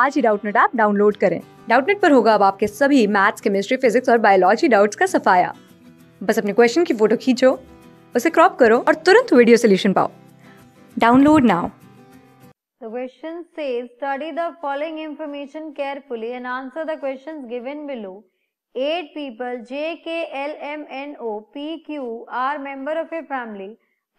आज ही Doubtnut app download करें डाउटनेट पर होगा अब आपके सभी मैथ्स केमिस्ट्री फिजिक्स और बायोलॉजी डाउट्स का सफाया बस अपने क्वेश्चन की फोटो खींचो उसे क्रॉप करो और तुरंत वीडियो सोल्यूशन पाओ download now The question says study the following information carefully and answer the questions given below. Eight people J, K, L, M, N, O, P, Q are member of a family.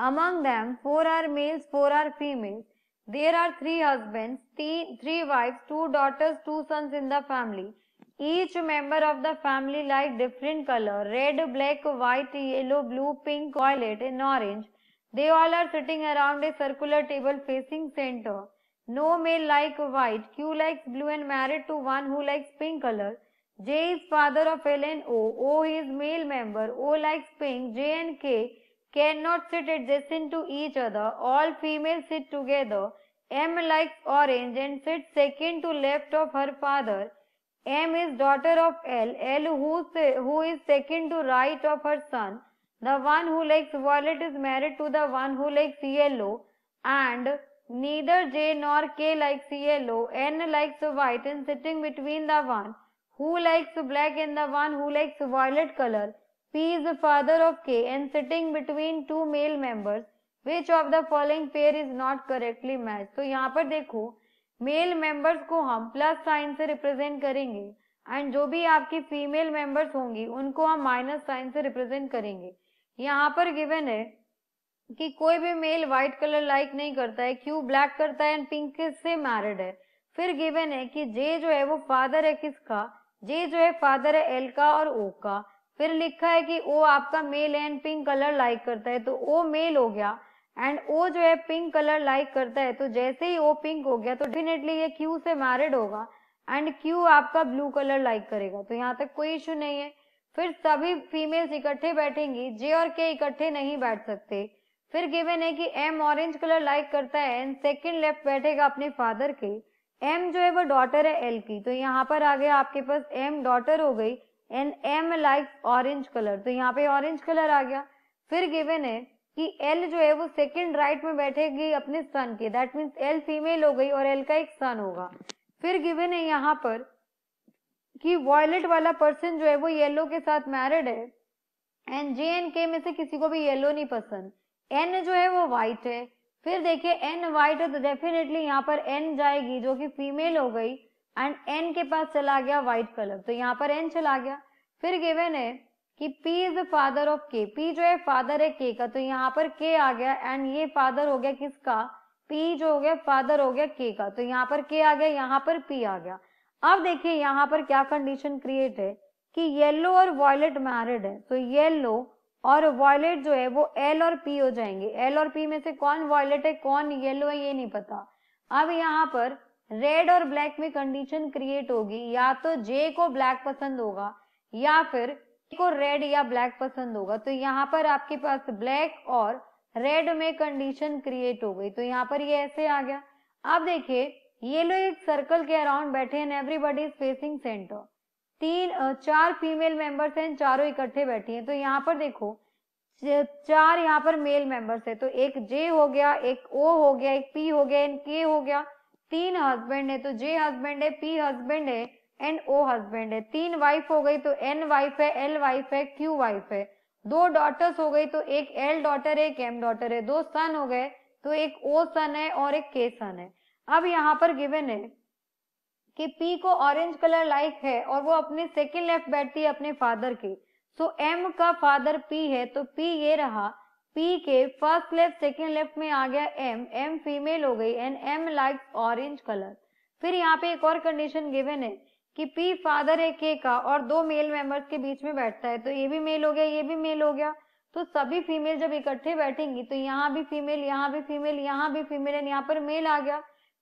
Among them, four are males, four are females. There are three husbands, three, three wives, two daughters, two sons in the family. Each member of the family like different color, red, black, white, yellow, blue, pink, violet and orange. They all are sitting around a circular table facing center. No male like white, Q likes blue and married to one who likes pink color. J is father of L and O, O is male member, O likes pink, J and K cannot sit adjacent to each other. All females sit together. M likes orange and sits second to left of her father. M is daughter of L. L who, who is second to right of her son. The one who likes violet is married to the one who likes yellow and neither J nor K likes yellow. N likes white and sitting between the one who likes black and the one who likes violet color. P is the father of K and sitting between two male members Which of the following pair is not correctly match तो यहाँ पर देखो male members को हम plus sign से represent करेंगे and जो भी आपकी फीमेल मेंबर्स होंगी उनको हम माइनस साइन से रिप्रेजेंट करेंगे यहाँ पर गिवन है कि कोई भी मेल व्हाइट कलर लाइक नहीं करता है क्यू ब्लैक करता है एंड पिंक से मैरिड है फिर गिवन है कि जे जो है वो फादर है किसका जे जो है फादर है एल का और ओ का फिर लिखा है कि ओ आपका male and pink colour like करता है तो ओ मेल हो गया एंड ओ जो है पिंक कलर लाइक करता है तो जैसे ही ओ पिंक हो गया तो डेफिनेटली ये क्यू से मैरिड होगा एंड क्यू आपका ब्लू कलर लाइक करेगा तो यहाँ तक कोई इशू नहीं है फिर सभी फीमेल्स इकट्ठे बैठेंगी जे और के इकट्ठे नहीं बैठ सकते फिर गिवन है कि एम ऑरेंज कलर लाइक करता है एंड सेकंड लेफ्ट बैठेगा अपने फादर के एम जो है वो डॉटर है एल की तो यहाँ पर आ गया आपके पास एम डॉटर हो गई and M like orange colour तो यहाँ पे ऑरेंज कलर आ गया फिर गिवेन है कि एल जो है वो सेकेंड राइट में बैठेगी अपने सन के दैट मीन्स एल फीमेल हो गई और एल का एक सन होगा फिर गिवेन है यहाँ पर कि वॉयलेट वाला पर्सन जो है वो येलो के साथ मैरिड है एंड जे एंड के में से किसी को भी येलो नहीं पसंद एन जो है वो व्हाइट है फिर देखिए एन व्हाइट है तो डेफिनेटली यहाँ पर एन जाएगी जो कि फीमेल हो गई एंड एन के पास चला गया व्हाइट कलर तो यहाँ पर एन चला गया फिर गिवेन है कि P is the father of K P जो है फादर है के का तो यहाँ पर के आ गया एंड ये फादर हो गया किसका पी जो हो गया फादर हो गया के का तो यहाँ पर के आ गया यहाँ पर पी आ गया अब देखिए यहाँ पर क्या कंडीशन क्रिएट है कि येलो और वॉयलेट मैरिड है तो येलो और वॉयलेट जो है वो एल और पी हो जाएंगे एल और पी में से कौन वॉयलेट है कौन येलो है ये नहीं पता अब यहाँ पर रेड और ब्लैक में कंडीशन क्रिएट होगी या तो जे को ब्लैक पसंद होगा या फिर को रेड या ब्लैक पसंद होगा तो यहाँ पर आपके पास ब्लैक और रेड में कंडीशन क्रिएट हो गई तो यहाँ पर ये ऐसे आ गया अब देखिए ये लोग एक सर्कल के अराउंड बैठे हैं एवरीबॉडी इज फेसिंग सेंटर तीन चार फीमेल मेंबर्स हैं चारों इकट्ठे बैठी हैं तो यहाँ पर देखो चार यहाँ पर मेल मेंबर्स है तो एक जे हो गया एक ओ हो गया एक पी हो गया एक के हो गया तीन हस्बैंड है तो जे हस्बैंड है पी हस्बैंड है एंड ओ हस्बैंड है तीन वाइफ हो गई तो एन वाइफ है एल वाइफ है क्यू वाइफ है दो डॉटर्स हो गई तो एक एल डॉटर है एक एम डॉटर है दो सन हो गए तो एक ओ सन है और एक के सन है अब यहाँ पर गिवन है कि पी को ऑरेंज कलर लाइक है और वो अपने सेकेंड लेफ्ट बैठती है अपने फादर के सो एम का फादर पी है तो पी ये रहा पी के फर्स्ट लेफ्ट सेकेंड लेफ्ट में आ गया एम एम फीमेल हो गई and M like orange colour फिर यहाँ पे एक और कंडीशन गिवन है कि पी फादर है के का और दो मेल मेंबर्स के बीच में बैठता है तो ये भी मेल हो गया ये भी मेल हो गया तो सभी फीमेल जब इकट्ठे बैठेंगी तो यहाँ भी फीमेल यहाँ भी फीमेल यहाँ भी फीमेल एंड यहाँ पर मेल आ गया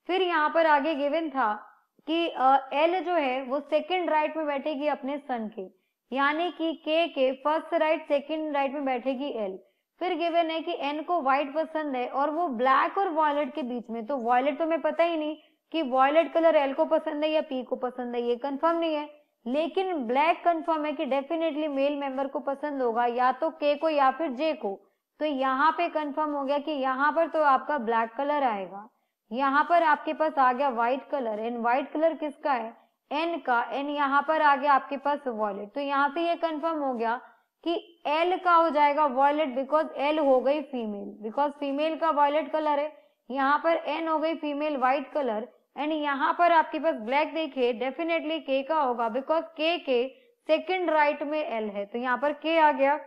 फिर यहाँ पर आगे गिवन था कि एल जो है वो सेकंड राइट में बैठेगी अपने सन के यानी कि के के फर्स्ट राइट सेकंड राइट में बैठेगी एल फिर गिवन है कि एन को व्हाइट पसंद है और वो ब्लैक और वॉयलेट के बीच में तो वॉयलेट तो मैं पता ही नहीं कि वॉयलेट कलर एल को पसंद है या पी को पसंद है ये कंफर्म नहीं है लेकिन ब्लैक कंफर्म है कि डेफिनेटली मेल मेंबर को पसंद होगा या तो के को या फिर जे को तो यहाँ पे कंफर्म हो गया कि यहाँ पर तो आपका ब्लैक कलर आएगा यहाँ पर आपके पास आ गया white colour and white colour किसका है एन का एन यहाँ पर आ गया आपके पास वॉलेट तो यहाँ से ये कंफर्म हो गया कि एल का हो जाएगा वॉयलेट बिकॉज एल हो गई फीमेल बिकॉज फीमेल का वॉयलेट कलर है यहाँ पर एन हो गई फीमेल व्हाइट कलर एंड यहाँ पर आपके पास ब्लैक देखिए डेफिनेटली के का होगा बिकॉज के के सेकेंड राइट में एल है तो यहाँ पर के आ गया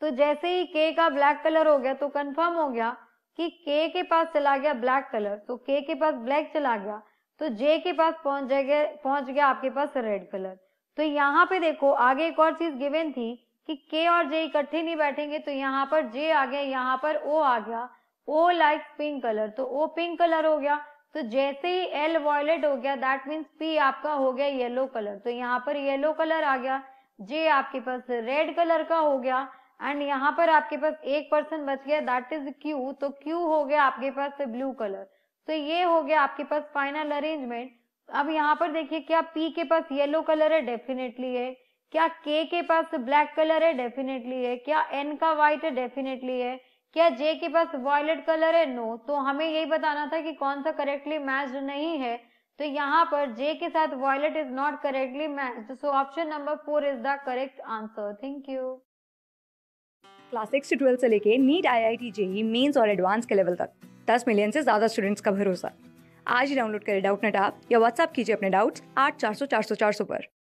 तो जैसे ही के का ब्लैक कलर हो गया तो कंफर्म हो गया कि के के पास चला गया ब्लैक कलर तो के के पास ब्लैक चला गया तो जे के पास पहुंच जाएगा पहुंच गया आपके पास रेड कलर तो यहाँ पे देखो आगे एक और चीज गिवेन थी कि के और जे इकट्ठे नहीं बैठेंगे तो यहाँ पर जे आ गया यहाँ पर ओ आ गया ओ लाइक पिंक कलर तो ओ पिंक कलर हो गया तो जैसे ही एल वॉयलेट हो गया दैट मीन्स पी आपका हो गया येलो कलर तो यहाँ पर येलो कलर आ गया जे आपके पास रेड कलर का हो गया एंड यहाँ पर आपके पास एक पर्सन बच गया दैट इज क्यू तो क्यू हो गया आपके पास ब्लू कलर तो ये हो गया आपके पास फाइनल अरेंजमेंट अब यहाँ पर देखिए क्या पी के पास येलो कलर है डेफिनेटली है क्या के के पास ब्लैक कलर है डेफिनेटली है क्या एन का व्हाइट है डेफिनेटली है क्या जे के पास वॉयलेट कलर है नो तो हमें यही बताना था कि कौन सा करेक्टली मैच नहीं है तो यहाँ पर जे के साथ violet is not correctly match so option number four is the correct answer thank you class six से ट्वेल्थ से लेके NEET I I T JEE Mains और एडवांस के लेवल तक दस मिलियन से ज़्यादा स्टूडेंट्स का भरोसा आज ही डाउनलोड करें डाउट नेट आप या व्हाट्सअप कीजिए अपने डाउट्स आठ चार सौ चार सौ चार सौ पर